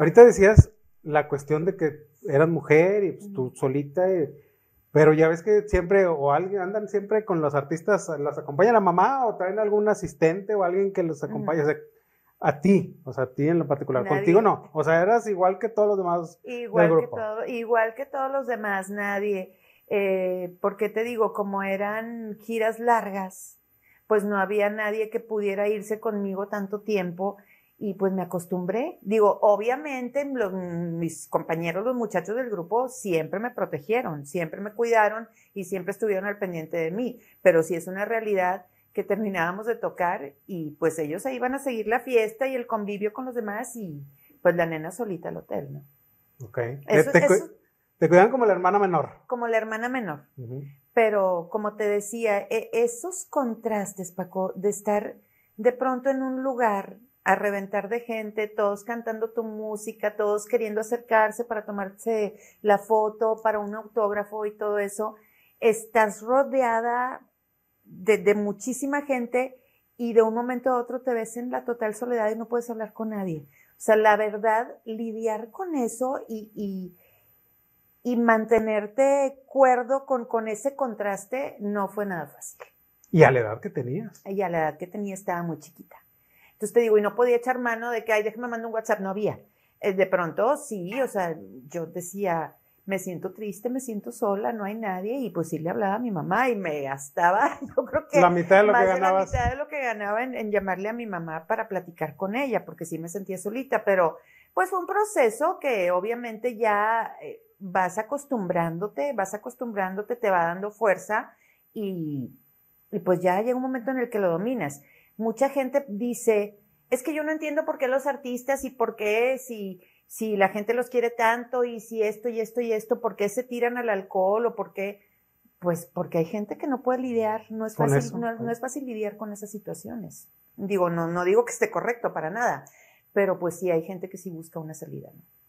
Ahorita decías la cuestión de que eras mujer y pues, tú solita, eh, pero ya ves que siempre o alguien andan siempre con los artistas, las acompaña la mamá o traen algún asistente o alguien que los acompañe. a ti, o sea, a ti en lo particular, contigo no, o sea, eras igual que todos los demás. Igual, Que, igual que todos los demás, nadie. Eh, porque te digo, como eran giras largas, pues no había nadie que pudiera irse conmigo tanto tiempo y pues me acostumbré. Digo, obviamente mm, mis compañeros, los muchachos del grupo, siempre me protegieron, siempre me cuidaron y siempre estuvieron al pendiente de mí, pero sí es una realidad que terminábamos de tocar y pues ellos ahí iban a seguir la fiesta y el convivio con los demás y pues la nena solita al hotel, ¿no? Ok. Eh, ¿Te, cuidan como la hermana menor. Como la hermana menor. Pero como te decía, e, esos contrastes, Paco, de estar de pronto en un lugar a reventar de gente, todos cantando tu música, todos queriendo acercarse para tomarse la foto, para un autógrafo y todo eso. Estás rodeada de, muchísima gente y de un momento a otro te ves en la total soledad y no puedes hablar con nadie. O sea, la verdad, lidiar con eso y, y, y mantenerte cuerdo con, con ese contraste no fue nada fácil. Y a la edad que tenías. Y a la edad que tenía estaba muy chiquita. Entonces te digo, y no podía echar mano de que, ay, déjame mandar un WhatsApp, no había. Eh, de pronto, sí, o sea, yo decía, me siento triste, me siento sola, no hay nadie, y pues sí le hablaba a mi mamá y me gastaba, yo creo que... La mitad de lo que ganaba la mitad de lo que ganaba en, llamarle a mi mamá para platicar con ella, porque sí me sentía solita, pero pues fue un proceso que obviamente ya eh, vas acostumbrándote, vas acostumbrándote, te va dando fuerza y, y pues ya llega un momento en el que lo dominas mucha gente dice, es que yo no entiendo por qué los artistas y por qué si, si la gente los quiere tanto y si esto y esto y esto, por qué se tiran al alcohol o por qué... Pues porque hay gente que no puede lidiar, no es, fácil, no, es fácil lidiar con esas situaciones. Digo, no, no digo que esté correcto para nada, pero pues sí hay gente que sí busca una salida, ¿no?